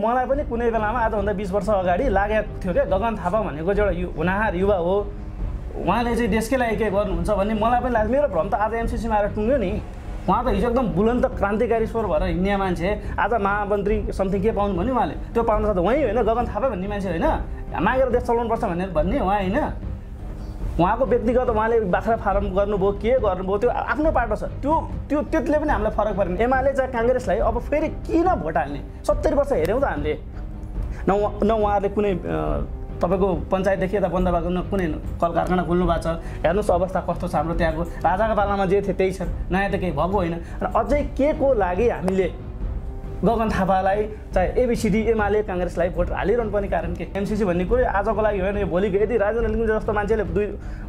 मलाई पनि कुनै बेलामा आजभन्दा बिस वर्ष अगाडि लागेको थियो क्या गगन थापा भनेको चाहिँ एउटा हुनाहार युवा हो उहाँले चाहिँ देशकै लागि के गर्नुहुन्छ भन्ने मलाई पनि लाग्छ मेरो भ्रम त आज एमसिसीमा आएर टुङ्ग्यो नि उहाँ त हिजो एकदम बुलन्त क्रान्तिकारी स्वर भएर हिँड्ने मान्छे आज महामन्त्री समथिङ के पाउनु भन्यो उहाँले त्यो पाउनु त उहीँ होइन गगन थापा भन्ने मान्छे होइन मागेर देश चलाउनुपर्छ भनेर भन्ने उहाँ होइन उहाँको व्यक्तिगत उहाँले बाख्रा फारम गर्नुभयो के गर्नुभयो त्यो आफ्नो पाटो छ त्यो त्यो त्यसले पनि हामीलाई फरक परेन एमाले चाहिँ काङ्ग्रेसलाई अब फेरि किन भोट हाल्ने सत्तरी वर्ष हेऱ्यौँ त हामीले न न उहाँहरूले कुनै तपाईँको पञ्चायतदेखि यता बन्द भएको कुनै कल कारखाना खोल्नु भएको छ हेर्नुहोस् अवस्था कस्तो छ हाम्रो त्यहाँको राजाको पालामा जे थियो त्यही छ नयाँ त केही भएको होइन र अझै के को लागि हामीले गगन थापालाई चाहे एबिसिडी एमाले काङ्ग्रेसलाई भोट हालिरहनु पर्ने कारण के एमसिसी भन्ने कुरो आजको लागि होइन यो भोलिको यदि राजेन्द्र लिङ्ग जस्तो मान्छेले दुई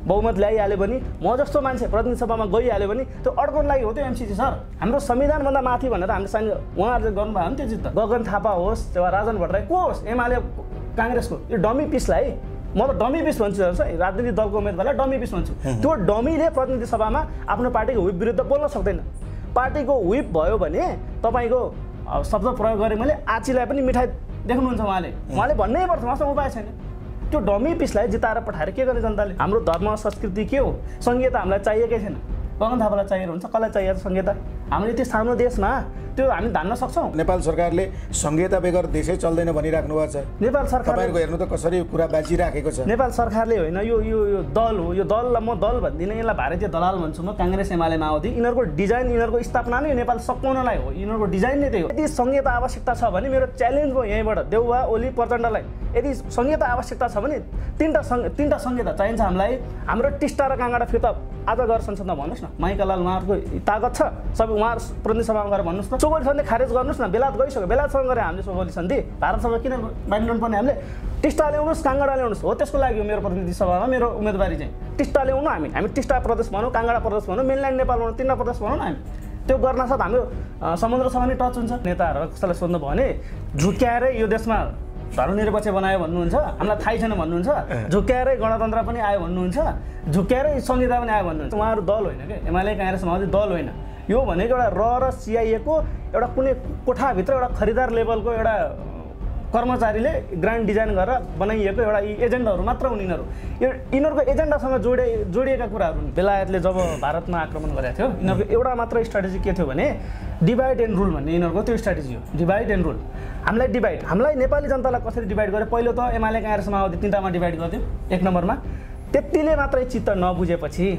बहुमत ल्याइहाल्यो भने म जस्तो मान्छे प्रतिनिधि सभामा गइहाल्यो भने त्यो अर्को लागि हो त्यो एमसिसी सर हाम्रो संविधानभन्दा माथि भनेर हामीले साइन उहाँहरूले गर्नुभयो नि त्यो चित्त गगन थापा होस् वा राजन भट्टराई को होस् एमाले काङ्ग्रेसको यो डमी पिसलाई म त डमी पिस भन्छु राजनीतिक दलको उम्मेदवारलाई डमी पिस भन्छु त्यो डमीले प्रतिनिधि सभामा आफ्नो पार्टीको विप विरुद्ध बोल्न सक्दैन पार्टीको विप भयो भने तपाईँको शब्द प्रयोग गरेँ मैले आचीलाई पनि मिठाई देख्नुहुन्छ उहाँले उहाँले भन्नै पर्छ उहाँसँग उपाय छैन त्यो डमी पिसलाई जिताएर पठाएर के गर्ने जनताले हाम्रो धर्म संस्कृति के हो सङ्घीयता हामीलाई चाहिएकै छैन पवन थापालाई चाहिएर हुन्छ कसलाई चाहिएर संहिता हामीले त्यो सानो देशमा त्यो हामी धान्न सक्छौँ नेपाल सरकारले संहिता बेगर देशै चल्दैन भनिराख्नु भएको छ नेपाल सरकार हेर्नु त कसरी कुरा बाँचिराखेको छ नेपाल सरकारले होइन यो यो यो दल हो यो दललाई म दल भन्दिनँ यसलाई भारतीय दलाल भन्छु म काङ्ग्रेस एमाले माओवादी यिनीहरूको डिजाइन यिनीहरूको स्थापना नै नेपाल सकाउनलाई हो यिनीहरूको डिजाइन नै त्यही हो यदि संहिता आवश्यकता छ भने मेरो च्यालेन्ज हो यहीँबाट देउवा ओली प्रचण्डलाई यदि संहिता आवश्यकता छ भने तिनवटा सङ्घ तिनवटा संहिता चाहिन्छ हामीलाई हाम्रो टिस्टा र काङ्गाडा फिर्ता आज गएर संसदमा भन्नुहोस् न माइकालाल उहाँहरूको तागत छ सबै उहाँ प्रतिनिधि सभामा गएर भन्नुहोस् न चौबोली सन्धि खारेज गर्नुहोस् न बेलायत गइसक्यो बेलायतसँग गरेर हामीले चौबली सन्धि भारतसँग किन बाहिर पर्ने हामीले टिस्टा ल्याउनुहोस् काङ्गडा ल्याउनुहोस् हो त्यसको लागि हो मेरो प्रतिनिधि सभामा मेरो उम्मेदवारी चाहिँ टिस्टा ल्याउनु हामी हामी टिस्टा प्रदेश भनौँ काङ्गडा प्रदेश भनौँ मेनल्यान्ड नेपाल भनौँ तिनवटा प्रदेश भनौँ न हामी त्यो साथ हाम्रो समुद्रसँग नै टच हुन्छ नेताहरू कसैलाई सोध्नु भयो भने झुक्याएर यो देशमा धर्मनिरपेक्ष बनायो भन्नुहुन्छ हामीलाई थाहै छैन भन्नुहुन्छ झुक्क्याएरै गणतन्त्र पनि आयो भन्नुहुन्छ झुक्क्याएरै संहिता पनि आयो भन्नुहुन्छ उहाँहरू दल होइन कि एमाले काङ्ग्रेस माओवादी दल होइन यो भनेको एउटा र र सिआइएको एउटा कुनै कोठाभित्र एउटा खरिदार लेभलको एउटा कर्मचारीले ग्रान्ड डिजाइन गरेर बनाइएको एउटा एजेन्डाहरू मात्र हुन् यिनीहरू यो यिनीहरूको एजेन्डासँग जोडे जोडिएका कुराहरू बेलायतले जब भारतमा आक्रमण गरेको थियो यिनीहरूको एउटा मात्र स्ट्राटेजी के थियो भने डिभाइड एन्ड रुल भन्ने यिनीहरूको त्यो स्ट्राटेजी हो डिभाइड एन्ड रुल हामीलाई डिभाइड हामीलाई नेपाली जनतालाई कसरी डिभाइड गर्यो पहिलो त एमाले काङ्ग्रेस माओवादी तिनवटामा डिभाइड गरिदियो एक नम्बरमा त्यतिले मात्रै चित्त नबुझेपछि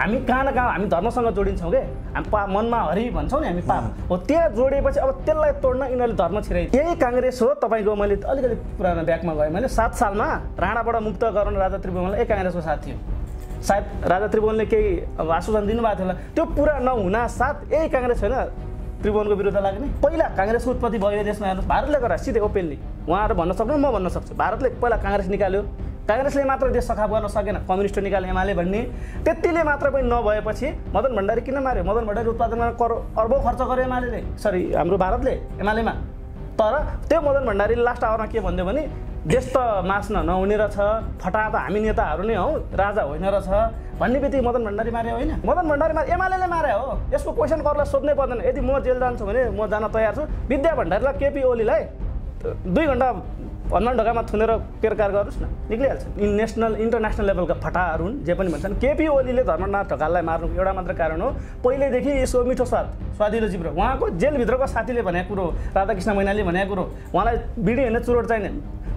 हामी कहाँ न कहाँ हामी धर्मसँग जोडिन्छौँ कि हामी पा मनमा हरि भन्छौँ नि हामी पाप हो त्यहाँ जोडिएपछि अब त्यसलाई तोड्न यिनीहरूले धर्म छिराइ यही काङ्ग्रेस हो तपाईँको मैले अलिकति पुरानो ब्याकमा गएँ मैले सात सालमा राणाबाट मुक्त गराउन राजा त्रिभुवनलाई एक काङ्ग्रेसको साथ थियो सायद राजा त्रिभुवनले केही अब आश्वासन दिनुभएको थियो होला त्यो पुरा नहुना साथ यही काङ्ग्रेस होइन त्रिभुवनको विरुद्ध लाग्ने पहिला काङ्ग्रेसको उत्पत्ति भयो देशमा हेर्नु भारतले गर्दा सिधै ओपेनली उहाँहरू भन्न सक्नु म भन्न सक्छु भारतले पहिला काङ्ग्रेस निकाल्यो काङ्ग्रेसले मात्र देश सफा गर्न सकेन कम्युनिस्ट निकाल एमाले भन्ने त्यतिले मात्र पनि नभएपछि मदन भण्डारी किन मार्यो मदन भण्डारी उत्पादनमा कर अर्बौँ खर्च गर्यो एमाले सरी हाम्रो भारतले एमालेमा तर त्यो मदन भण्डारीले लास्ट आवरमा के भन्यो भने देश त मास्न नहुने रहेछ फटा त हामी नेताहरू नै हौ राजा होइन रहेछ भन्ने बित्तिकै मदन भण्डारी मारे होइन मदन भण्डारी मारे एमाले मारे हो यसको क्वेसन करलाई सोध्नै पर्दैन यदि म जेल जान्छु भने म जान तयार छु विद्या भण्डारीलाई केपी ओलीलाई दुई घन्टा हनुमान ढोकामा थुनेर प्रकार गरोस् न निक्लिहाल्छ नेसनल इन्टरनेसनल लेभलका फटाहरू हुन् जे पनि भन्छन् केपी ओलीले धर्मनाथ ढकाललाई मार्नु एउटा मात्र कारण हो पहिल्यैदेखि यसो मिठो स्वाद स्वादिलो जिब्रो उहाँको जेलभित्रको साथीले भनेको कुरो राधाकृष्ण मैनाली भनेको कुरो उहाँलाई बिडी होइन चुरोट चाहिने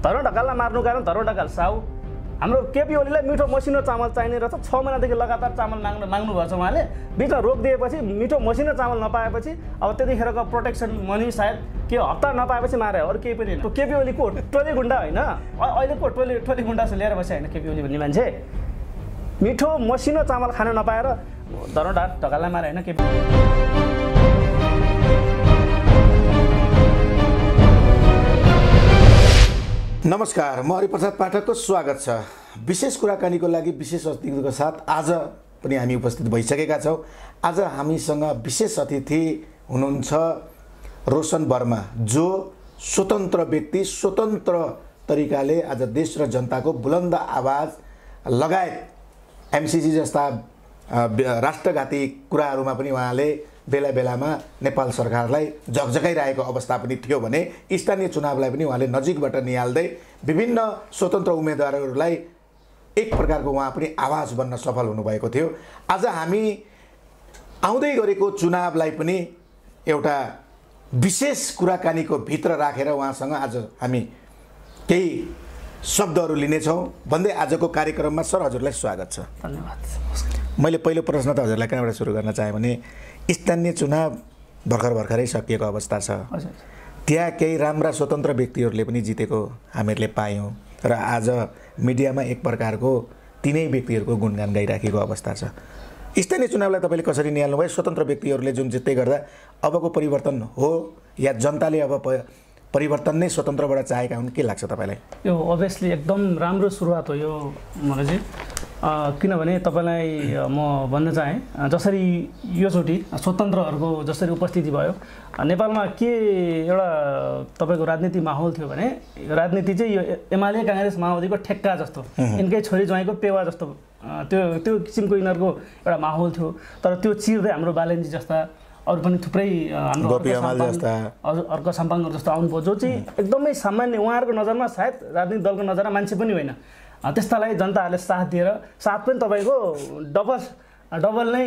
धर्म ढकाललाई मार्नु कारण धर्म ढकाल साउ हाम्रो केपी ओलीलाई मिठो मसिनो चामल चाहिने रहेछ छ महिनादेखि लगातार चामल माग्नु माग्नु माग्नुभएछ उहाँले बिचमा रोकिदिएपछि मिठो मसिनो चामल नपाएपछि अब त्यतिखेरको प्रोटेक्सन मनी सायद के हप्ता नपाएपछि मारे अरू केही पनि केपी ओलीको टोली गुन्डा होइन अहिलेको टोली टोली चाहिँ लिएर बसेँ होइन केपी ओली भन्ने मान्छे मिठो मसिनो चामल खान नपाएर धरोडार ढकाललाई मारे होइन केपी नमस्कार म हरिप्रसाद पाठकको स्वागत छ विशेष कुराकानीको लागि विशेष अतिथिको साथ आज पनि हामी उपस्थित भइसकेका छौँ आज हामीसँग विशेष अतिथि हुनुहुन्छ रोशन वर्मा जो स्वतन्त्र व्यक्ति स्वतन्त्र तरिकाले आज देश र जनताको बुलन्द आवाज लगायत एमसिसी जस्ता राष्ट्रघाती कुराहरूमा पनि उहाँले बेला बेलामा नेपाल सरकारलाई झकझकाइरहेको अवस्था पनि थियो भने स्थानीय चुनावलाई पनि उहाँले नजिकबाट निहाल्दै विभिन्न स्वतन्त्र उम्मेदवारहरूलाई एक प्रकारको उहाँ पनि आवाज बन्न सफल हुनुभएको थियो आज हामी आउँदै गरेको चुनावलाई पनि एउटा विशेष कुराकानीको भित्र राखेर उहाँसँग आज हामी केही शब्दहरू लिनेछौँ भन्दै आजको कार्यक्रममा सर हजुरलाई स्वागत छ धन्यवाद मैले पहिलो प्रश्न त हजुरलाई कहाँबाट सुरु गर्न चाहेँ भने स्थानीय चुनाव भर्खर भर्खरै सकिएको अवस्था छ त्यहाँ केही राम्रा स्वतन्त्र व्यक्तिहरूले पनि जितेको हामीहरूले पायौँ र आज मिडियामा एक प्रकारको तिनै व्यक्तिहरूको गुणगान गाइराखेको अवस्था छ स्थानीय चुनावलाई तपाईँले कसरी निहाल्नुभयो स्वतन्त्र व्यक्तिहरूले जुन जित्दै गर्दा अबको परिवर्तन हो या जनताले अब परिवर्तन नै स्वतन्त्रबाट चाहेका हुन् के लाग्छ तपाईँलाई यो अभियसली एकदम राम्रो सुरुवात हो यो मनोजी किनभने तपाईँलाई म भन्न चाहेँ जसरी योचोटि स्वतन्त्रहरूको जसरी उपस्थिति भयो नेपालमा के एउटा तपाईँको राजनीति माहौल थियो भने राजनीति चाहिँ यो एमाले काङ्ग्रेस माओवादीको ठेक्का जस्तो यिनकै छोरी ज्वाइँको पेवा जस्तो त्यो त्यो किसिमको यिनीहरूको एउटा माहौल थियो तर त्यो चिर्दै हाम्रो बालेन्जी जस्ता अरू पनि थुप्रै हाम्रो अर्को साम्पाङहरू जस्तो आउनुभयो जो चाहिँ एकदमै सामान्य उहाँहरूको नजरमा सायद राजनीतिक दलको नजरमा मान्छे पनि होइन त्यस्तालाई जनताहरूले साथ दिएर साथ पनि तपाईँको डबल डबल नै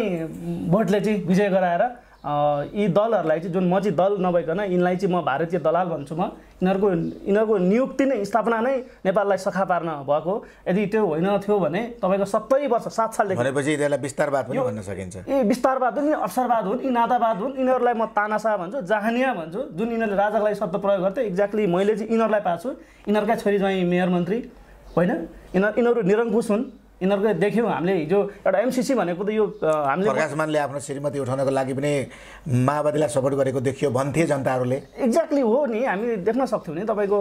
भोटले चाहिँ विजय गराएर यी दलहरूलाई चाहिँ जुन म चाहिँ दल नभइकन यिनलाई चाहिँ म भारतीय दलाल भन्छु म यिनीहरूको यिनीहरूको नियुक्ति नै स्थापना नै नेपाललाई सखा पार्न भएको यदि त्यो होइन थियो भने तपाईँको सत्तरी वर्ष सात सालदेखि भनेपछि यिनीहरूलाई विस्तारवाद पनि भन्न सकिन्छ ए विस्तारवाद हुन् यी अवसरवाद हुन् यी नातावाद हुन् यिनीहरूलाई म तानासा भन्छु जाहानिया भन्छु जुन यिनीहरूले राजालाई लागि शब्द प्रयोग गर्थ्यो एक्ज्याक्टली मैले चाहिँ यिनीहरूलाई पाएको छु यिनीहरूकै छोरी जहीँ मेयर मन्त्री होइन यिनीहरू यिनीहरू निरङ्कुश हुन् यिनीहरूको देख्यौँ हामीले हिजो एउटा एमसिसी भनेको त यो हामीले प्रकाशमानले आफ्नो श्रीमती उठाउनको लागि पनि माओवादीलाई सपोर्ट गरेको देखियो भन्थे जनताहरूले एक्ज्याक्टली हो नि हामी देख्न सक्थ्यौँ नि तपाईँको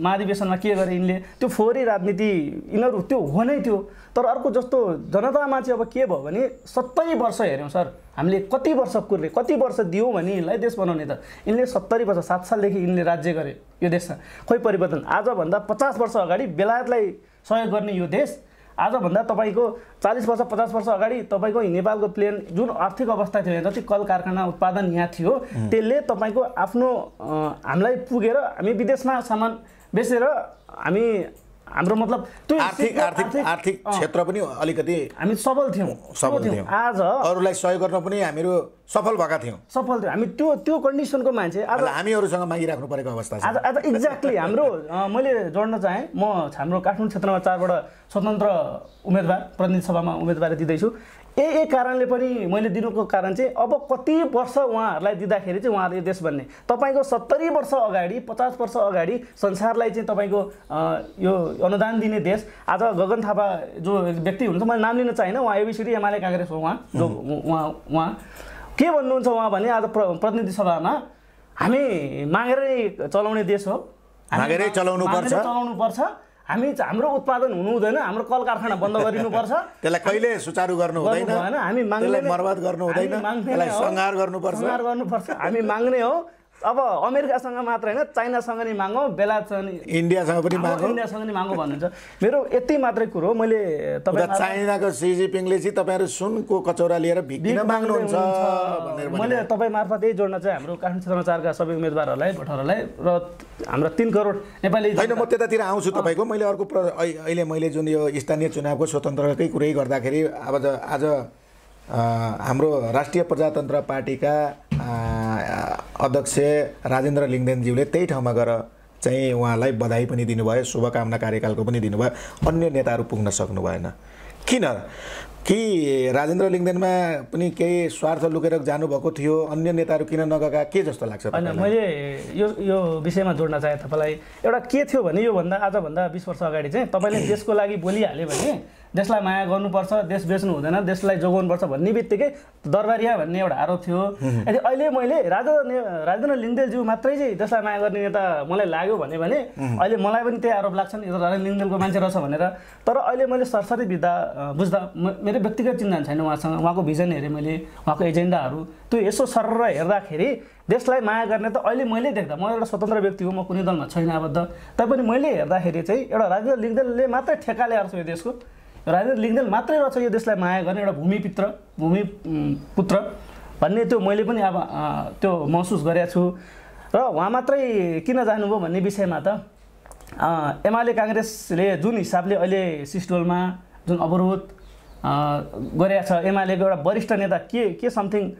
महाधिवेशनमा के गरे यिनले त्यो फोहोरी राजनीति यिनीहरू त्यो हो नै थियो तर अर्को जस्तो जनतामा चाहिँ अब के भयो भने सत्तरी वर्ष हेऱ्यौँ सर हामीले कति वर्ष कुर्ने कति वर्ष दियौँ भने यिनलाई देश बनाउने त यिनले सत्तरी वर्ष सात सालदेखि यिनले राज्य गरे यो देशमा खोइ परिवर्तन आजभन्दा पचास वर्ष अगाडि बेलायतलाई सहयोग गर्ने यो देश आजभन्दा तपाईँको चालिस वर्ष पचास वर्ष अगाडि तपाईँको नेपालको प्लेन जुन आर्थिक अवस्था थियो जति कल कारखाना उत्पादन यहाँ थियो त्यसले तपाईँको आफ्नो हामीलाई पुगेर हामी विदेशमा सामान बेचेर हामी हाम्रो मतलब त्यो आर्थिक आर्थिक आर्थिक क्षेत्र पनि अलिकति हामी सबल थियौँ सबल थियौँ आज अरूलाई सहयोग गर्न पनि हामीहरू सफल भएका थियौँ सफल थियौँ हामी त्यो त्यो कन्डिसनको मान्छे आज हामीहरूसँग मागिराख्नु परेको अवस्था आज आज एक्ज्याक्टली हाम्रो मैले जोड्न चाहेँ म हाम्रो काठमाडौँ क्षेत्रमा चारवटा स्वतन्त्र उम्मेदवार प्रतिनिधि सभामा उम्मेदवारी दिँदैछु यही कारणले पनि मैले दिनुको कारण चाहिँ अब कति वर्ष उहाँहरूलाई दिँदाखेरि चाहिँ उहाँहरूले देश बन्ने तपाईँको सत्तरी वर्ष अगाडि पचास वर्ष अगाडि संसारलाई चाहिँ तपाईँको यो अनुदान दिने देश आज गगन थापा जो व्यक्ति हुनुहुन्छ मैले नाम लिन चाहिनँ उहाँ एबिसिडी एमाले काङ्ग्रेस हो उहाँ जो उहाँ उहाँ के भन्नुहुन्छ उहाँ भने आज प्र प्रतिनिधि सभामा हामी मागेरै चलाउने देश हो मागेरै चलाउनु पर्छ चलाउनु पर्छ हामी हाम्रो उत्पादन हुनु हुँदैन हाम्रो कल कारखाना बन्द गरिनुपर्छ त्यसलाई कहिले सुचारु गर्नु हुँदैन हामी माग्ने गर्नु गर्नुपर्छ हामी माग्ने हो अब अमेरिकासँग मात्र होइन चाइनासँग नि मागौँ बेलासँग इन्डियासँग पनि मागौँ इन्डियासँग नि मागौँ भन्नुहुन्छ मेरो यति मात्रै कुरो मैले तपाईँ चाइनाको सिजिपिङले चाहिँ तपाईँहरू सुनको कचौरा लिएर भिक्न माग्नुहुन्छ भनेर मैले तपाईँ मार्फत यही जोड्न चाहिँ हाम्रो काठमाडौँ समाचारका सबै उम्मेदवारहरूलाई भोटरहरूलाई र हाम्रो तिन करोड नेपाली होइन म त्यतातिर आउँछु तपाईँको मैले अर्को प्र अहिले मैले जुन यो स्थानीय चुनावको स्वतन्त्रकै कुरै गर्दाखेरि अब आज हाम्रो राष्ट्रिय प्रजातन्त्र पार्टीका अध्यक्ष राजेन्द्र लिङ्गदेनज्यूले त्यही ठाउँमा गएर चाहिँ उहाँलाई बधाई पनि दिनुभयो शुभकामना कार्यकालको पनि दिनुभयो अन्य नेताहरू पुग्न सक्नु भएन किन कि राजेन्द्र लिङ्गदेनमा पनि केही स्वार्थ लुकेर जानुभएको थियो अन्य नेताहरू किन नगएका के जस्तो लाग्छ होइन मैले यो यो विषयमा जोड्न चाहेँ तपाईँलाई एउटा के थियो भने योभन्दा आजभन्दा बिस वर्ष अगाडि चाहिँ तपाईँले देशको लागि बोलिहाल्यो भने देशलाई माया गर्नुपर्छ देश बेच्नु हुँदैन देशलाई जोगाउनुपर्छ भन्ने बित्तिकै दरबारिया भन्ने एउटा आरोप थियो यदि अहिले मैले राजा राजेन्द्र लिङ्गदेलज्यू मात्रै चाहिँ देशलाई माया गर्ने नेता मलाई लाग्यो भने भने अहिले मलाई पनि त्यही आरोप लाग्छ नि राजेन्द्र लिङ्गदेलको मान्छे रहेछ भनेर तर अहिले मैले सरसरी बिदा बुझ्दा मेरो व्यक्तिगत चिन्ता छैन उहाँसँग उहाँको भिजन हेरेँ मैले उहाँको एजेन्डाहरू त्यो यसो सरर हेर्दाखेरि देशलाई माया गर्ने त अहिले मैले देख्दा म एउटा स्वतन्त्र व्यक्ति हो म कुनै दलमा छैन आबद्ध तैपनि मैले हेर्दाखेरि चाहिँ एउटा राजेन्द्र लिङ्गदेलले मात्रै ठेका ल्याएर छ यो देशको राजेन्द्र लेखदेल मात्रै रहेछ यो देशलाई माया गर्ने एउटा भूमिपित्र भूमि पुत्र भन्ने त्यो मैले पनि अब त्यो महसुस गरेको छु र उहाँ मात्रै किन जानुभयो भन्ने विषयमा त एमाले काङ्ग्रेसले जुन हिसाबले अहिले सिस्टोलमा जुन अवरोध गरेका छ एमालेको एउटा वरिष्ठ नेता के के समथिङ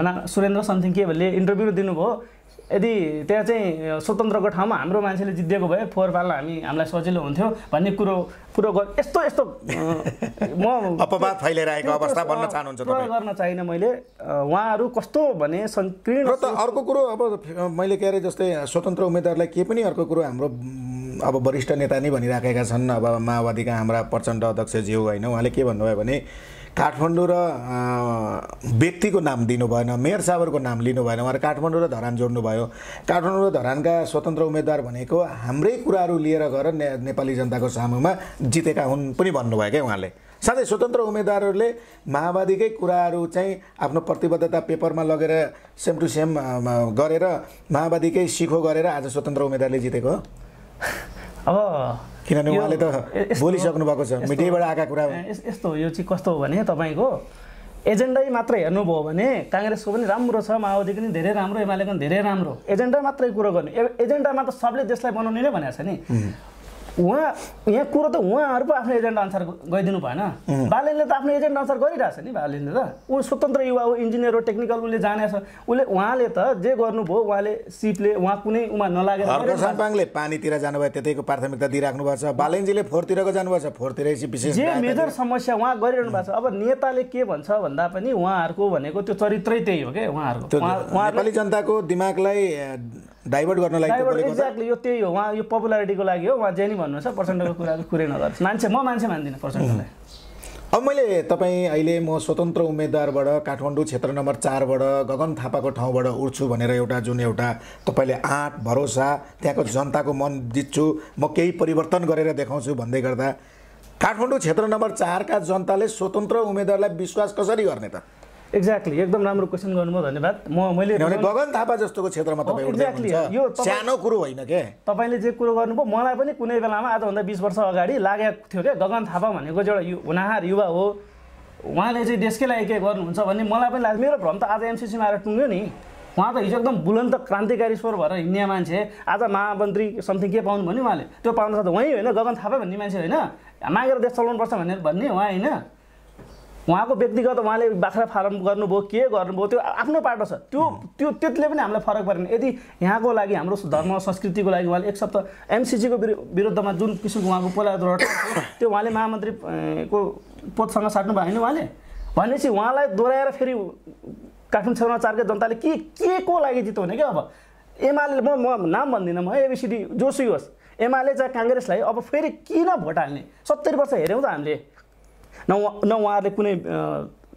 भन सुरेन्द्र समथिङ के भन्ने इन्टरभ्यू दिनुभयो यदि त्यहाँ चाहिँ स्वतन्त्रको ठाउँमा हाम्रो मान्छेले जितिदिएको भए फोहोर पाल्न हामी हामीलाई सजिलो हुन्थ्यो भन्ने कुरो कुरो यस्तो यस्तो म अपवाद फैलिरहेको अवस्था भन्न चाहनुहुन्छ गर्न चाहिँ मैले उहाँहरू कस्तो भने सङ्कीर्ण र त अर्को कुरो अब मैले के अरे जस्तै स्वतन्त्र उम्मेद्वारलाई के पनि अर्को कुरो हाम्रो अब वरिष्ठ नेता नै भनिराखेका छन् अब माओवादीका हाम्रा प्रचण्ड अध्यक्षज्यू होइन उहाँले के भन्नुभयो भने काठमाडौँ र व्यक्तिको नाम दिनु भएन मेयर साबरको नाम लिनु भएन उहाँले काठमाडौँ र धरान भयो काठमाडौँ र धरानका स्वतन्त्र उम्मेद्वार भनेको हाम्रै कुराहरू लिएर गएर ने नेपाली जनताको सामुमा जितेका हुन् पनि भन्नुभयो क्या उहाँले साथै स्वतन्त्र उम्मेद्वारहरूले माओवादीकै कुराहरू चाहिँ आफ्नो प्रतिबद्धता पेपरमा लगेर सेम टु सेम गरेर माओवादीकै सिखो गरेर आज स्वतन्त्र उम्मेद्वारले जितेको हो अब किनभने उहाँले त बोलिसक्नु भएको छ मिडियाबाट आएका कुरा यस्तो यो चाहिँ कस्तो हो भने तपाईँको एजेन्डै मात्र हेर्नुभयो भने काङ्ग्रेसको पनि राम्रो छ माओवादी पनि धेरै राम्रो एमाले पनि धेरै राम्रो एजेन्डा मात्रै कुरो गर्ने एजेन्डामा त सबले देशलाई बनाउने नै भनेको छ नि उहाँ यहाँ कुरो त उहाँहरू पो आफ्नो एजेन्डा अनुसार गइदिनु भएन बालनले त आफ्नो एजेन्डा अनुसार गरिरहेछ नि बालनले त ऊ स्वतन्त्र युवा हो इन्जिनियर हो टेक्निकल उसले जानेछ उसले उहाँले त जे गर्नुभयो उहाँले सिपले उहाँ कुनै उमा नलागेर पाङले पानीतिर जानुभयो त्यतैको प्राथमिकता दिइराख्नु भएको छ बालनजीले फोहोरतिरको जानुभएको छ फोहोरतिर विशेष जे मेजर समस्या उहाँ गरिरहनु भएको छ अब नेताले के भन्छ भन्दा पनि उहाँहरूको भनेको त्यो चरित्रै त्यही हो क्या उहाँहरूको नेपाली जनताको दिमागलाई डाइभर्ट गर्नलाई एक्ज्याक्टली यो त्यही हो उहाँ यो पपुलारिटीको लागि हो उहाँ जेनी छ प्रचण्डको कुराको कुरै नगर्छ मान्छे म मान्छे मान्दिनँ प्रचण्डलाई अब मैले तपाईँ अहिले म स्वतन्त्र उम्मेद्वारबाट काठमाडौँ क्षेत्र नम्बर चारबाट गगन थापाको ठाउँबाट उठ्छु भनेर एउटा जुन एउटा तपाईँले आँट भरोसा त्यहाँको जनताको मन जित्छु म केही परिवर्तन गरेर देखाउँछु भन्दै गर्दा काठमाडौँ क्षेत्र नम्बर चारका जनताले स्वतन्त्र उम्मेद्वारलाई विश्वास कसरी गर्ने त एक्ज्याक्टली एकदम राम्रो क्वेसन गर्नुभयो धन्यवाद म मैले गगन थापा जस्तोको क्षेत्रमा एक्ज्याक्टली oh, यो सानो कुरो होइन के तपाईँले जे कुरो गर्नुभयो मलाई पनि कुनै बेलामा आजभन्दा बिस वर्ष अगाडि लागेको थियो क्या गगन थापा भनेको चाहिँ एउटा हुनाहार युवा हो उहाँले चाहिँ देशकै लागि के गर्नुहुन्छ भन्ने मलाई पनि लाग्छ मेरो भ्रम त आज एमसिसीमा आएर टुङ्ग्यो नि उहाँ त हिजो एकदम बुलन्त क्रान्तिकारी स्वर भएर हिँड्ने मान्छे आज महामन्त्री समथिङ के पाउनु भन्यो उहाँले त्यो पाउनु त उहीँ होइन गगन थापा भन्ने मान्छे होइन मागेर देश चलाउनुपर्छ भनेर भन्ने उहाँ होइन उहाँको व्यक्तिगत उहाँले बाख्रा फारम गर्नुभयो के गर्नुभयो त्यो आफ्नो पाटो छ त्यो त्यो त्यसले पनि हामीलाई फरक परेन यदि यहाँको लागि हाम्रो धर्म संस्कृतिको लागि उहाँले एक सप्ताह एमसिसीको विरुद्धमा जुन किसिमको उहाँको पोला त्यो उहाँले महामन्त्रीको पदसँग साट्नु भएन उहाँले भनेपछि उहाँलाई दोहोऱ्याएर फेरि काठमाडौँ क्षेत्रमा चारकै जनताले के के को लागि भने क्या अब एमाले म म नाम भन्दिनँ म एबिसिडी जोसी होस् एमाले चाहिँ काङ्ग्रेसलाई अब फेरि किन भोट हाल्ने सत्तरी वर्ष हेऱ्यौँ त हामीले न न उहाँहरूले कुनै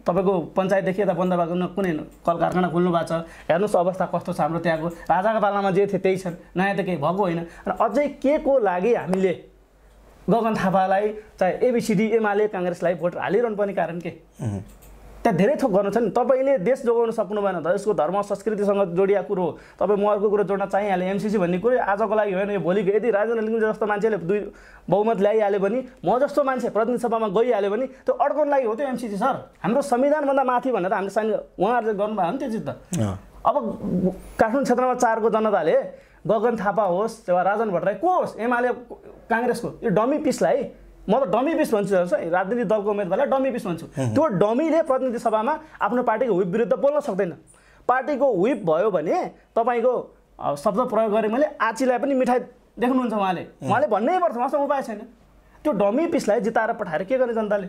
तपाईँको पञ्चायतदेखि यता बन्द भएको कुनै कल कारखाना खोल्नु भएको छ हेर्नुहोस् अवस्था कस्तो छ हाम्रो त्यहाँको राजाको पालामा जे थियो त्यही छन् नयाँ त केही भएको होइन र अझै के को लागि हामीले गगन थापालाई चाहे एबिसिडी एमाले काङ्ग्रेसलाई भोट हालिरहनु पर्ने कारण के त्यहाँ धेरै थोक गर्नु छ नि तपाईँले देश जोगाउन सक्नु भएन त यसको धर्म संस्कृतिसँग जोडिया कुरो हो तपाईँ म अर्को कुरो जोड्न चाहिहालेँ एमसिसी भन्ने कुरो आजको लागि होइन यो भोलिको यदि राजेन्द्र लिङ्ग जस्तो मान्छेले दुई बहुमत ल्याइहाल्यो भने म जस्तो मान्छे प्रतिनिधि सभामा गइहाल्यो भने त्यो अड्काउनु लागि हो त्यो एमसिसी सर हाम्रो संविधानभन्दा माथि भनेर हामीले साइन उहाँहरूले गर्नुभयो नि त्यो चिज त अब काठमाडौँ क्षेत्रमा चारको जनताले गगन थापा होस् वा राजन भट्टराई को होस् एमाले काङ्ग्रेसको यो डमी पिसलाई म त डमी बिस भन्छु है राजनीतिक दलको उम्मेदवारलाई डमी बिस भन्छु त्यो डमीले प्रतिनिधि सभामा आफ्नो पार्टीको हुप विरुद्ध बोल्न सक्दैन पार्टीको हुप भयो भने तपाईँको शब्द प्रयोग गरेँ मैले आचीलाई पनि मिठाई देख्नुहुन्छ उहाँले उहाँले भन्नै पर्छ उहाँसँग उपाय छैन त्यो डमी पिसलाई जिताएर पठाएर के गर्ने जनताले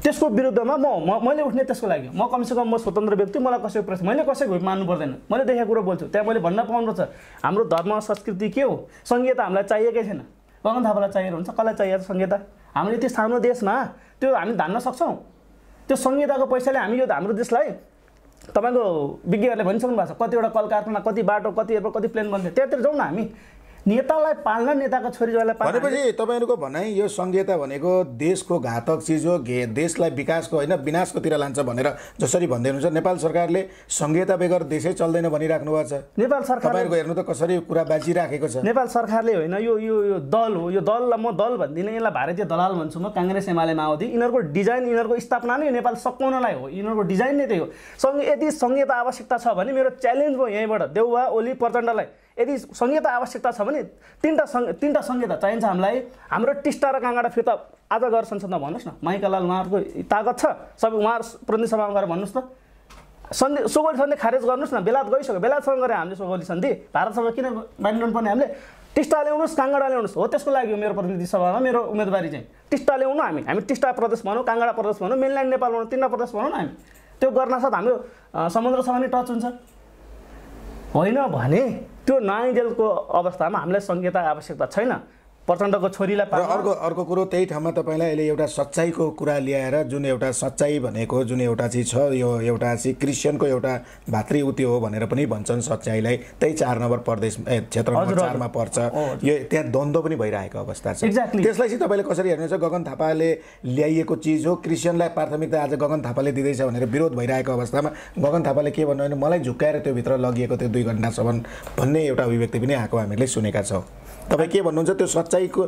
त्यसको विरुद्धमा म मैले उठ्ने त्यसको लागि म कमसेकम म स्वतन्त्र व्यक्ति मलाई कसैको प्रश्न मैले कसैको मान्नु पर्दैन मैले देखेको कुरो बोल्छु त्यहाँ मैले भन्न पाउनु छ हाम्रो धर्म संस्कृति के हो सङ्घीयता हामीलाई चाहिएकै छैन पवन थापालाई चाहिएर हुन्छ कसलाई छ संहिता हामीले त्यो सानो देशमा त्यो हामी धान्न सक्छौँ त्यो संहिताको पैसाले हामी यो हाम्रो देशलाई तपाईँको विज्ञहरूले भनिसक्नु भएको छ कतिवटा कल कारखाना कति बाटो कति एयरपोर्ट कति प्लेन बन्थ्यो त्यहाँतिर जाउँ न हामी नेतालाई पाल्न नेताको छोरीलाई पाल्न भनेपछि तपाईँहरूको भनाइ यो सङ्घीयता भनेको देशको घातक चिज हो घे देशलाई विकासको होइन विनाशकोतिर लान्छ भनेर जसरी भन्दै हुनुहुन्छ नेपाल सरकारले सङ्घीयता बेगर देशै चल्दैन भनिराख्नु भएको छ नेपाल सरकार तपाईँहरूको हेर्नु त कसरी कुरा बाजिराखेको छ नेपाल सरकारले होइन यो यो यो दल हो यो दललाई म दल भन्दिनँ यसलाई भारतीय दलाल भन्छु म काङ्ग्रेस एमाले माओवादी यिनीहरूको डिजाइन यिनीहरूको स्थापना नै नेपाल सकाउनलाई हो यिनीहरूको डिजाइन नै त्यही हो सङ्घ यदि सङ्घीयता आवश्यकता छ भने मेरो च्यालेन्ज म यहीँबाट देउवा ओली प्रचण्डलाई यदि संहिता आवश्यकता छ भने तिनवटा सङ्घ तिनवटा संहिता चाहिन्छ हामीलाई हाम्रो टिस्टा र काँगाडा फिर्ता आज गएर संसदमा भन्नुहोस् न माइकालाल उहाँहरूको तागत छ सबै उहाँहरू प्रतिनिधि सभामा गएर भन्नुहोस् त सन्धि सोगोली सन्धि खारेज गर्नुहोस् न बेलायत गइसक्यो बेलायतसँग गरेर हामीले सोगोली सन्धि भारतसँग किन मानिरहनु पर्ने हामीले टिस्टा ल्याउनुहोस् काङ्गडा ल्याउनुहोस् हो त्यसको लागि मेरो प्रतिनिधि सभामा मेरो उम्मेदवारी चाहिँ टिस्टा ल्याउनु हामी हामी टिस्टा प्रदेश भनौँ काङ्गडा प्रदेश भनौँ मेनल्यान्ड नेपाल भनौँ तिनवटा प्रदेश भनौँ न हामी त्यो साथ हाम्रो समुद्रसँग नै टच हुन्छ होइन भने त्यो जेलको अवस्थामा हामीलाई संहिताको आवश्यकता छैन प्रचण्डको छोरीलाई र अर्को अर्को कुरो त्यही ठाउँमा तपाईँलाई अहिले एउटा सच्चाइको कुरा ल्याएर जुन एउटा सच्चाइ भनेको जुन एउटा चाहिँ छ यो एउटा चाहिँ क्रिस्चियनको एउटा भातृ उति हो भनेर पनि भन्छन् सच्चाइलाई त्यही चार नम्बर प्रदेश क्षेत्र नम्बर चारमा पर्छ यो त्यहाँ द्वन्द्व पनि भइरहेको अवस्था छ एक्ज्याक्टली त्यसलाई चाहिँ तपाईँले कसरी हेर्नुहुन्छ गगन थापाले ल्याइएको चिज हो क्रिस्चियनलाई प्राथमिकता आज गगन थापाले दिँदैछ भनेर विरोध भइरहेको अवस्थामा गगन थापाले के भन्नु भने मलाई झुक्काएर भित्र लगिएको त्यो दुई घन्टासम्म भन्ने एउटा अभिव्यक्ति पनि आएको हामीले सुनेका छौँ तपाईँ के भन्नुहुन्छ त्यो सच्चाइ सच्चाइको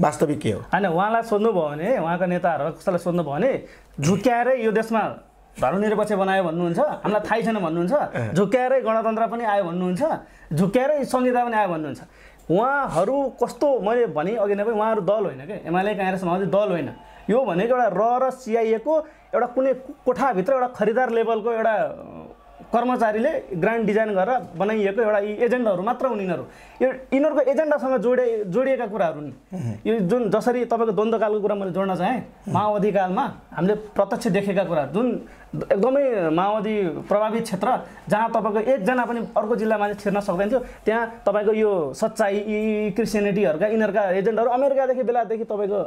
वास्तविक के हो होइन उहाँलाई सोध्नुभयो भने उहाँको नेताहरूलाई कसैलाई सोध्नुभयो भने झुक्याएरै यो देशमा धर्मनिरपेक्ष बनायो भन्नुहुन्छ हामीलाई थाहै छैन भन्नुहुन्छ झुक्क्याएरै गणतन्त्र पनि आयो भन्नुहुन्छ झुक्क्याएरै संहिता पनि आयो भन्नुहुन्छ उहाँहरू कस्तो मैले भने अघि नै उहाँहरू दल होइन क्या एमाले काङ्ग्रेस चाहिँ दल होइन यो भनेको एउटा र र सिआइएको एउटा कुनै कोठाभित्र एउटा खरिदार लेभलको एउटा कर्मचारीले ग्रान्ड डिजाइन गरेर बनाइएको एउटा यी एजेन्डाहरू मात्र यिनीहरू यो यिनीहरूको एजेन्डासँग जोडे जोडिएका कुराहरू नि यो जुन जसरी तपाईँको द्वन्द्वकालको कुरा मैले जोड्न चाहेँ माओवादी कालमा हामीले प्रत्यक्ष देखेका कुरा जुन एकदमै माओवादी प्रभावित क्षेत्र जहाँ तपाईँको एकजना पनि अर्को जिल्लामा छिर्न सक्दैन थियो त्यहाँ तपाईँको यो सच्चाइ यी क्रिस्चियनिटीहरूका यिनीहरूका एजेन्डहरू अमेरिकादेखि बेलादेखि तपाईँको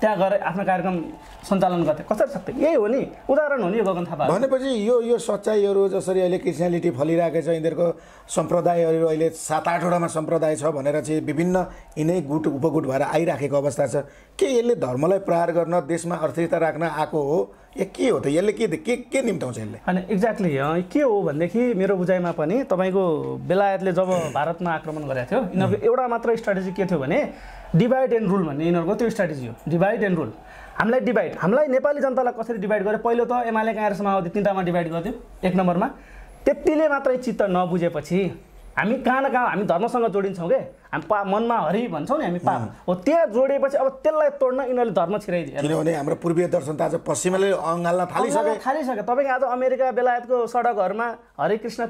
त्यहाँ गएर आफ्नो कार्यक्रम सञ्चालन गर्थे कसरी सक्थे यही हो नि उदाहरण हो नि यो गगन थापा भनेपछि यो यो सच्चाइहरू जसरी अहिले क्रिस्चियनिटी फलिरहेको छ यिनीहरूको सम्प्रदायहरू अहिले सात आठवटामा सम्प्रदाय छ भनेर चाहिँ विभिन्न यिनै गुट उपगुट भएर आइराखेको अवस्था छ के यसले धर्मलाई प्रहार गर्न देशमा अर्थिता राख्न आएको हो ए के हो त यसले के के के निम्ताउँछ यसले होइन एक्ज्याक्टली के हो भनेदेखि मेरो बुझाइमा पनि तपाईँको बेलायतले जब भारतमा आक्रमण गरेको थियो यिनीहरूको एउटा मात्र स्ट्राटेजी के थियो भने डिभाइड एन्ड रुल भन्ने यिनीहरूको त्यो स्ट्राटेजी हो डिभाइड एन्ड रुल हामीलाई डिभाइड हामीलाई नेपाली जनतालाई कसरी डिभाइड गर्यो पहिलो त एमाले काङ्ग्रेस माओवादी तिनवटामा डिभाइड गर्थ्यो एक नम्बरमा त्यतिले मात्रै चित्त नबुझेपछि हामी कहाँ न कहाँ हामी धर्मसँग जोडिन्छौँ के हामी पा मनमा हरि भन्छौँ नि हामी पाप हो त्यहाँ जोडेपछि अब त्यसलाई तोड्न यिनीहरूले धर्म छिराइदियो किनभने हाम्रो पूर्वीय दर्शन त आज पश्चिमले अँगाल्न थालिसक्यो थालिसक्यो तपाईँको आज अमेरिका बेलायतको सडकहरूमा हरे कृष्ण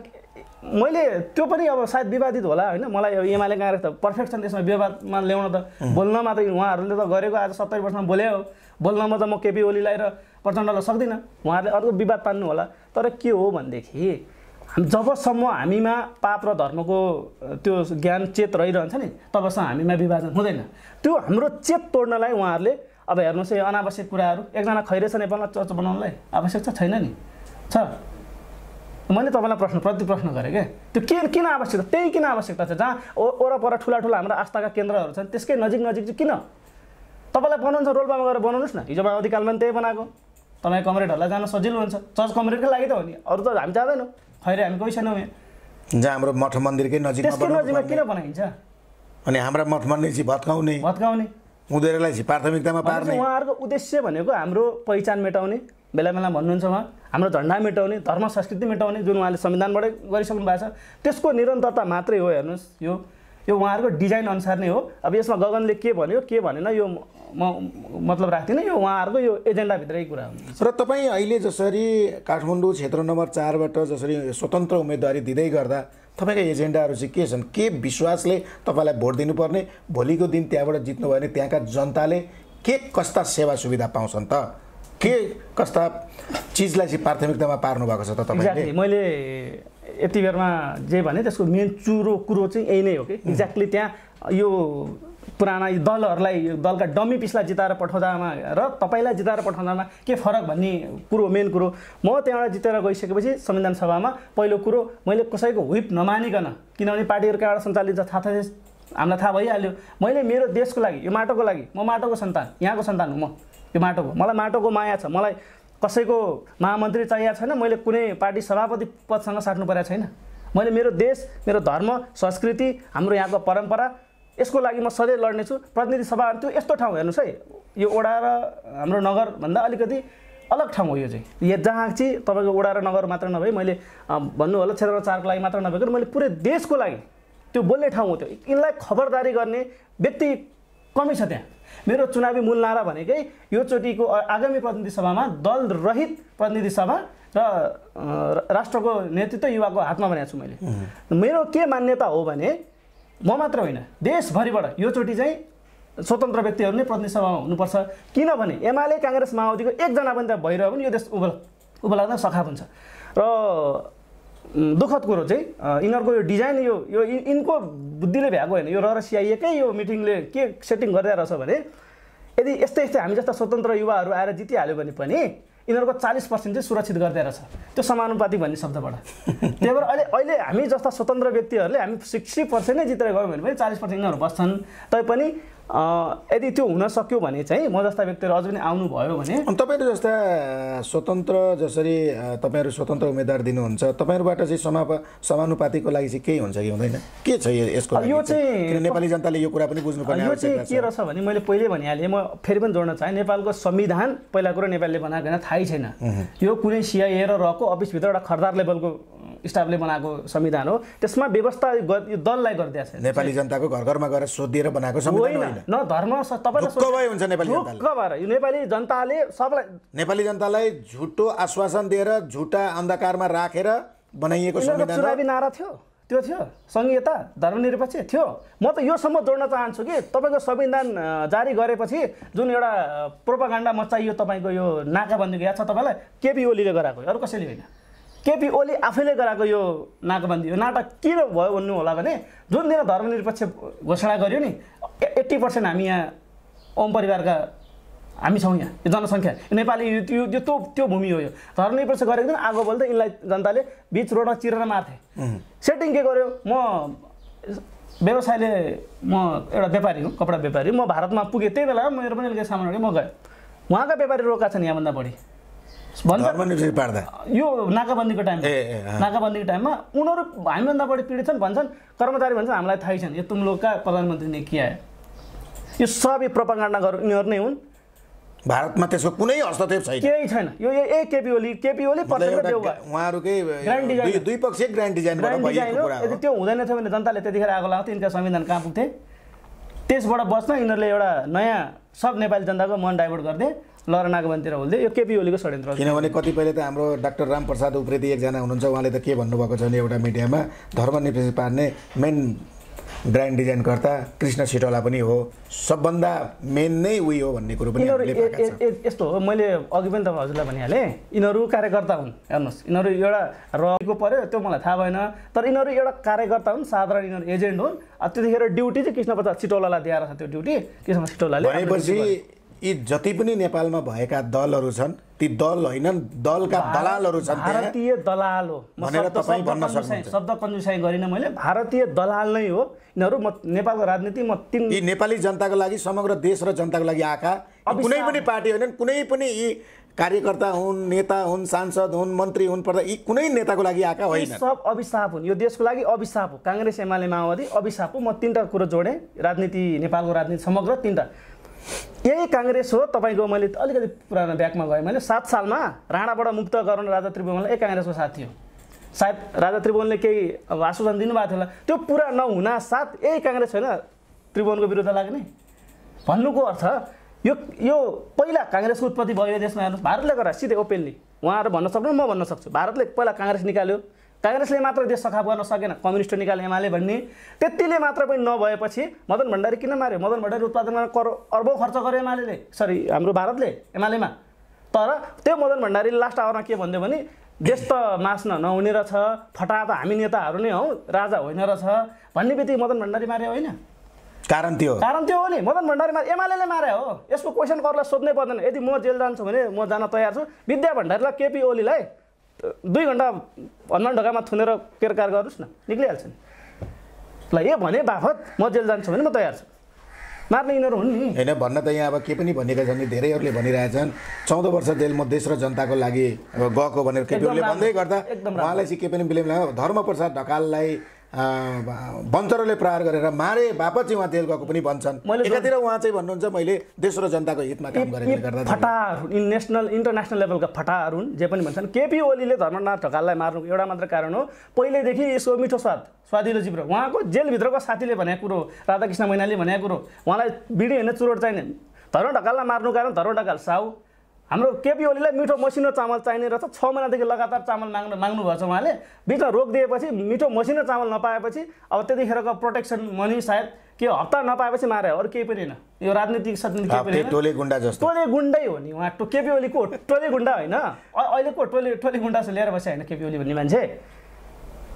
मैले त्यो पनि अब सायद विवादित होला होइन मलाई अब एमाले काङ्ग्रेस त पर्फेक्ट छन् त्यसमा विवादमा ल्याउन त बोल्नमा त उहाँहरूले त गरेको आज सत्तरी वर्षमा बोले हो बोल्नमा त म केपी ओलीलाई र प्रचण्डलाई सक्दिनँ उहाँहरूले अर्को विवाद पान्नु होला तर के हो भनेदेखि जबसम्म हामीमा पाप र धर्मको त्यो ज्ञान चेत रहिरहन्छ नि तबसम्म हामीमा विभाजन हुँदैन त्यो हाम्रो चेत तोड्नलाई उहाँहरूले अब हेर्नुहोस् है अनावश्यक कुराहरू एकजना खैरेछ नेपालमा चर्च बनाउनलाई आवश्यक छ छैन नि छ मैले तपाईँलाई प्रश्न प्रति प्रश्न गरेँ क्या त्यो के किन आवश्यकता त्यही किन आवश्यकता छ जहाँ वरपर ठुला ठुला हाम्रो आस्थाका केन्द्रहरू छन् त्यसकै नजिक नजिक चाहिँ किन तपाईँलाई बनाउनु रोल्पामा गएर बनाउनुहोस् न हिजो कालमा पनि त्यही बनाएको तपाईँ कमरेडहरूलाई जान सजिलो हुन्छ चर्च कमरेडकै लागि त हो नि अरू त हामी जाँदैनौँ खैरे हामी कोही छैनौँ यहाँ जहाँ हाम्रो मठ मन्दिरकै नजिक त्यसकै नजिकमा किन बनाइन्छ अनि हाम्रो मठ मन्दिर चाहिँ भत्काउने भत्काउने उनीहरूलाई प्राथमिकतामा पार्ने उहाँहरूको उद्देश्य भनेको हाम्रो पहिचान मेटाउने बेला बेला भन्नुहुन्छ उहाँ हाम्रो झन्डा मेटाउने धर्म संस्कृति मेटाउने जुन उहाँले संविधानबाटै गरिसक्नु भएको छ त्यसको निरन्तरता मात्रै हो हेर्नुहोस् यो यो उहाँहरूको डिजाइन अनुसार नै हो अब यसमा गगनले के भन्यो के भनेन यो म मतलब राख्दिनँ यो उहाँहरूको यो एजेन्डाभित्रै कुरा हो र तपाईँ अहिले जसरी काठमाडौँ क्षेत्र नम्बर चारबाट जसरी स्वतन्त्र उम्मेदवारी दिँदै गर्दा तपाईँको एजेन्डाहरू चाहिँ के छन् के विश्वासले तपाईँलाई भोट दिनुपर्ने भोलिको दिन त्यहाँबाट जित्नुभयो भने त्यहाँका जनताले के कस्ता सेवा सुविधा पाउँछन् त के कस्ता चिजलाई चाहिँ प्राथमिकतामा पार्नु भएको छ त तपाईँले मैले यति बेरमा जे भने त्यसको मेन चुरो कुरो चाहिँ यही नै हो कि एक्ज्याक्टली त्यहाँ यो पुराना दलहरूलाई दलका डमी पिसलाई जिताएर पठाउँदामा र तपाईँलाई जिताएर पठाउँदामा के फरक भन्ने कुरो मेन कुरो म त्यहाँबाट जितेर गइसकेपछि संविधान सभामा पहिलो कुरो मैले कसैको हुप नमानिकन किनभने कहाँबाट सञ्चालित थाहा हामीलाई थाहा भइहाल्यो मैले मेरो देशको लागि यो माटोको लागि म माटोको सन्तान यहाँको सन्तान हुँ म यो माटोको मलाई माटोको माया छ मलाई कसैको महामन्त्री चाहिएको छैन मैले कुनै पार्टी सभापति पदसँग साट्नु परेको छैन मैले मेरो देश मेरो धर्म संस्कृति हाम्रो यहाँको परम्परा यसको लागि म सधैँ लड्नेछु प्रतिनिधि सभा त्यो यस्तो ठाउँ हेर्नुहोस् है यो ओडा र हाम्रो नगरभन्दा अलिकति अलग ठाउँ हो यो चाहिँ यो जहाँ चाहिँ तपाईँको ओडा र नगर मात्र नभए मैले भन्नु होला क्षेत्र चारको लागि मात्र नभएको मैले पुरै देशको लागि त्यो बोल्ने ठाउँ हो त्यो यिनलाई खबरदारी गर्ने व्यक्ति कमी छ त्यहाँ मेरो चुनावी मूल नारा भनेकै यो योचोटिको आगामी प्रतिनिधि सभामा दल रहित प्रतिनिधि सभा र राष्ट्रको नेतृत्व युवाको हातमा भनेको छु मैले मेरो के मान्यता हो भने म मात्र होइन देशभरिबाट योचोटि चाहिँ स्वतन्त्र व्यक्तिहरू नै प्रतिनिधि सभामा हुनुपर्छ किनभने एमाले काङ्ग्रेस माओवादीको एकजना पनि त भइरह्यो भने यो देश उभल उभलाग्न सखाप हुन्छ र दुःखद कुरो चाहिँ यिनीहरूको यो डिजाइन यो यो यिनको बुद्धिले भ्याएको होइन यो रहर सिआइएकै यो मिटिङले के सेटिङ रहेछ भने यदि यस्तै यस्तै हामी जस्ता स्वतन्त्र युवाहरू आएर जितिहाल्यो भने पनि यिनीहरूको चालिस पर्सेन्ट चाहिँ सुरक्षित रहेछ त्यो समानुपातिक भन्ने शब्दबाट त्यही भएर अहिले अहिले हामी जस्ता स्वतन्त्र व्यक्तिहरूले हामी सिक्सटी पर्सेन्ट नै जितेर गयौँ भने पनि चालिस पर्सेन्ट यिनीहरू बस्छन् तैपनि यदि त्यो हुन सक्यो भने चाहिँ म जस्ता व्यक्तिहरू अझ पनि आउनुभयो भने तपाईँहरू जस्ता स्वतन्त्र जसरी तपाईँहरू स्वतन्त्र उम्मेद्वार दिनुहुन्छ तपाईँहरूबाट चाहिँ समाप समानुपातिको लागि चाहिँ केही हुन्छ कि हुँदैन के छ यसको यो चाहिँ नेपाली जनताले यो कुरा पनि बुझ्नु पर्ने यो चाहिँ के रहेछ भने मैले पहिले भनिहालेँ म फेरि पनि जोड्न चाहेँ नेपालको संविधान पहिला कुरो नेपालले बनाएको थाहै छैन यो कुनै सिआइए र रहेको अफिसभित्र एउटा खरदार लेभलको स्टाफले बनाएको संविधान हो त्यसमा व्यवस्था दललाई गरिदिएको छ नेपाली जनताको घर घरमा गएर सोधिएर बनाएको होइन न धर्म हुन्छ नेपाली भएर नेपाली जनताले सबलाई नेपाली जनतालाई झुटो आश्वासन दिएर झुटा अन्धकारमा राखेर बनाइएको चुनावी नारा थियो त्यो थियो सङ्घीयता धर्मनिरपेक्ष थियो म त योसम्म जोड्न चाहन्छु कि तपाईँको संविधान जारी गरेपछि जुन एउटा प्रोपागान्डा मचाइयो तपाईँको यो नाकाबन्दीको याद छ तपाईँलाई केपी ओलीले गराएको अरू कसैले होइन केपी ओली आफैले गराएको यो नाकाबन्दी यो नाटक किन भयो भन्नु होला भने जुन दिन धर्मनिरपेक्ष घोषणा गर्यो नि एट्टी पर्सेन्ट हामी यहाँ ओम परिवारका हामी छौँ यहाँ यो जनसङ्ख्या नेपाली यो त्यो त्यो भूमि हो यो धर्मनिरपेक्ष गरेको दिन आगो बोल्दै यिनलाई जनताले बिच रोडमा चिरेर मार्थे सेटिङ के गर्यो म व्यवसायले म एउटा व्यापारी हुँ कपडा व्यापारी म भारतमा पुगेँ त्यही बेला मेरो पनि अलिकति सामानहरू म गएँ उहाँका व्यापारी रोका छन् यहाँभन्दा बढी यो नाकाबन्दीको टाइम नाकाबन्दीको टाइममा उनीहरू हामीभन्दा बढी पीडित छन् भन्छन् कर्मचारी भन्छन् हामीलाई थाहै छैन यो प्रधानमन्त्री प्रधानमन्त्रीले के आयो यो सबै गर्नु यिनीहरू नै हुन् भारतमा त्यसको कुनै हस्तक्षेप छैन केही छैन यो ए केपी ओली केपी ओली उहाँहरूकै त्यो हुँदैन थियो भने जनताले त्यतिखेर आगो लाग्थ्यो यिनका संविधान कहाँ पुग्थे त्यसबाट बस्न यिनीहरूले एउटा नयाँ सब नेपाली जनताको मन डाइभर्ट गरिदिए लरनागवनतिर होल्दै यो केपी ओलीको षड्यन्त्र किनभने कतिपयले त हाम्रो डाक्टर रामप्रसाद उप्रेती एकजना हुनुहुन्छ उहाँले त के भन्नुभएको छ भने एउटा मिडियामा धर्मनिरपेक्ष पार्ने मेन ब्रान्ड डिजाइनकर्ता कृष्ण सिटौला पनि हो सबभन्दा मेन नै उयो हो भन्ने कुरो पनि यस्तो हो मैले अघि पनि तपाईँ हजुरलाई भनिहालेँ यिनीहरू कार्यकर्ता हुन् हेर्नुहोस् यिनीहरू एउटा रहेको पऱ्यो त्यो मलाई थाहा भएन तर यिनीहरू एउटा कार्यकर्ता हुन् साधारण यिनीहरू एजेन्ट हुन् त्यतिखेर ड्युटी चाहिँ कृष्ण प्रसाद सिटौलालाई दिएर छ त्यो ड्युटी कृष्ण सिटौलाले भनेपछि यी जति पनि नेपालमा भएका दलहरू छन् ती दल होइनन् दलका दलालहरू छन् भारतीय दलाल हो भनेर तपाईँ भन्न सक्नुहुन्छ शब्द कन्जुसाई गरिनँ मैले भारतीय दलाल नै हो यिनीहरू म नेपालको राजनीति म तिन यी नेपाली जनताको लागि समग्र देश र जनताको लागि आएका कुनै पनि पार्टी होइनन् कुनै पनि यी कार्यकर्ता हुन् नेता हुन् सांसद हुन् मन्त्री हुन् पर्दा यी कुनै नेताको लागि आएका होइन सब अभिशाप हुन् यो देशको लागि अभिशाप हो काङ्ग्रेस एमाले माओवादी अभिशाप हो म तिनवटा कुरो जोडेँ राजनीति नेपालको राजनीति समग्र तिनवटा यही काङ्ग्रेस हो तपाईँको मैले अलिकति पुरानो ब्याकमा गएँ मैले सात सालमा राणाबाट मुक्त गराउन राजा त्रिभुवनलाई यही काङ्ग्रेसको साथी हो सायद राजा त्रिभुवनले केही आश्वासन दिनुभएको थियो होला त्यो पुरा नहुना साथ यही काङ्ग्रेस होइन त्रिभुवनको विरुद्ध लाग्ने भन्नुको अर्थ यो यो पहिला काङ्ग्रेसको उत्पत्ति भयो देशमा हेर्नुहोस् भारतले गर्दा सिधै ओपेनली उहाँहरू भन्न सक्नु म भन्न सक्छु भारतले पहिला काङ्ग्रेस निकाल्यो काङ्ग्रेसले मात्र देश सखाप गर्न सकेन कम्युनिस्ट निकाल एमाले भन्ने त्यतिले मात्र पनि नभएपछि मदन भण्डारी किन मार्यो मदन भण्डारी उत्पादनमा करो अर्बौँ खर्च गर्यो एमाले सरी हाम्रो भारतले एमालेमा तर त्यो मदन भण्डारीले लास्ट आवरमा के भनिदियो भने देश त मास्न नहुने रहेछ फटा त हामी नेताहरू नै हौ राजा होइन रहेछ भन्ने बित्तिकै मदन भण्डारी मारे होइन कारण त्यो कारण त्यो हो नि मदन भण्डारी मारे एमाले मारे हो यसको क्वेसन करलाई सोध्नै पर्दैन यदि म जेल जान्छु भने म जान तयार छु विद्या भण्डारीलाई केपी ओलीलाई दुई घन्टा अन्न ढोकामा थुनेर केरकार गर्नुहोस् न निक्लिहाल्छ नि ल ए भने बाफत म जेल जान्छु भने म तयार छु मार्ने यिनीहरू हुन् नि होइन भन्न त यहाँ अब के पनि भनेका छन् धेरैहरूले भनिरहेछन् चौध वर्ष जेल म देश र जनताको लागि गएको भनेर केपीहरूले भन्दै गर्दा उहाँलाई चाहिँ के पनि ब्लेम लाग्यो धर्मप्रसाद ढकाललाई बन्चरोले प्रहार गरेर मारे बापत चाहिँ उहाँ जेल गएको पनि भन्छन् एकातिर उहाँ चाहिँ भन्नुहुन्छ मैले देश र जनताको हितमा काम गरेर गर्दा फटाहरू नेसनल इन्टरनेसनल लेभलका फटाहरू हुन् जे पनि भन्छन् केपी ओलीले धर्मनाथ ढकाललाई मार्नु एउटा मात्र कारण हो पहिल्यैदेखि यसको मिठो स्वाद स्वादिलो जिब्रो उहाँको जेलभित्रको साथीले भनेको कुरो राधाकृष्ण मैनाले भनेको कुरो उहाँलाई बिडी होइन चुरोट चाहिने धर्म ढकाललाई मार्नु कारण धर्म ढकाल साउ हाम्रो केपी ओलीलाई मिठो मसिनो चामल चाहिने रहेछ छ महिनादेखि लगातार चामल माग्नु माग्नु छ उहाँले बिचमा दिएपछि मिठो मसिनो चामल नपाएपछि अब त्यतिखेरको प्रोटेक्सन मनी सायद के हप्ता नपाएपछि मारे अरू केही पनि होइन यो राजनीतिक सचेतन टोले गुन्डा जस्तो टोले गुन्डै हो नि उहाँ केपी ओलीको टोले गुन्डा होइन अहिलेको टोले टोले गुन्डा लिएर बसे होइन केपी ओली भन्ने मान्छे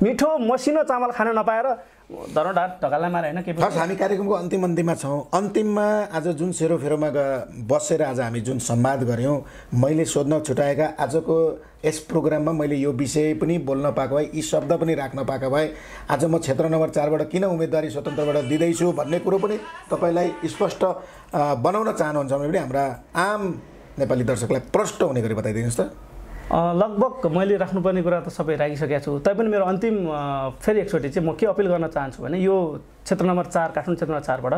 मिठो मसिनो चामल खान नपाएर दरोडा के हस् हामी कार्यक्रमको अन्तिम अन्तिममा छौँ अन्तिममा आज जुन सेरोफेरोमा बसेर आज हामी जुन संवाद गऱ्यौँ मैले सोध्न छुट्याएका आजको यस प्रोग्राममा मैले यो विषय पनि बोल्न पाएको भए यी शब्द पनि राख्न पाएको भए आज म क्षेत्र नम्बर चारबाट किन उम्मेदवारी स्वतन्त्रबाट दिँदैछु भन्ने कुरो पनि तपाईँलाई स्पष्ट बनाउन चाहनुहुन्छ भने पनि हाम्रा आम नेपाली दर्शकलाई प्रष्ट हुने गरी बताइदिनुहोस् त लगभग मैले राख्नुपर्ने कुरा त सबै राखिसकेको छु तैपनि मेरो अन्तिम फेरि एकचोटि चाहिँ म के अपिल गर्न चाहन्छु भने यो क्षेत्र नम्बर चार काठमाडौँ क्षेत्र नम्बर चारबाट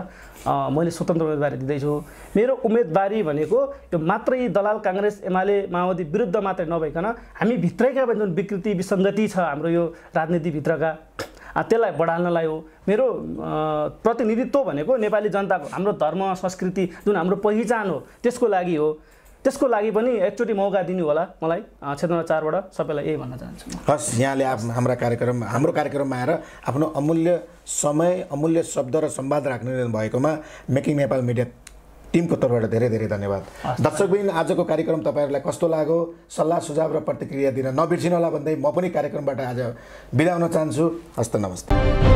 मैले स्वतन्त्र उम्मेदवारी दिँदैछु मेरो उम्मेदवारी भनेको यो मात्रै दलाल काङ्ग्रेस एमाले माओवादी विरुद्ध मात्रै नभइकन हामी भित्रैका जुन विकृति विसङ्गति छ हाम्रो यो राजनीतिभित्रका त्यसलाई बढाल्नलाई हो मेरो प्रतिनिधित्व भनेको नेपाली जनताको हाम्रो धर्म संस्कृति जुन हाम्रो पहिचान हो त्यसको लागि हो त्यसको लागि पनि एकचोटि मौका दिनु होला मलाई क्षेत्र चारबाट सबैलाई यही भन्न चाहन्छु हस् यहाँले हाम्रा कार्यक्रम हाम्रो कार्यक्रममा आएर आफ्नो अमूल्य समय अमूल्य शब्द र सम्वाद राख्नु भएकोमा मेकिङ नेपाल मिडिया टिमको तर्फबाट धेरै धेरै धन्यवाद दर्शकबिन आजको कार्यक्रम तपाईँहरूलाई कस्तो लाग्यो सल्लाह सुझाव र प्रतिक्रिया दिन नबिर्सिनु होला भन्दै म पनि कार्यक्रमबाट आज बिदा हुन चाहन्छु हस्त नमस्ते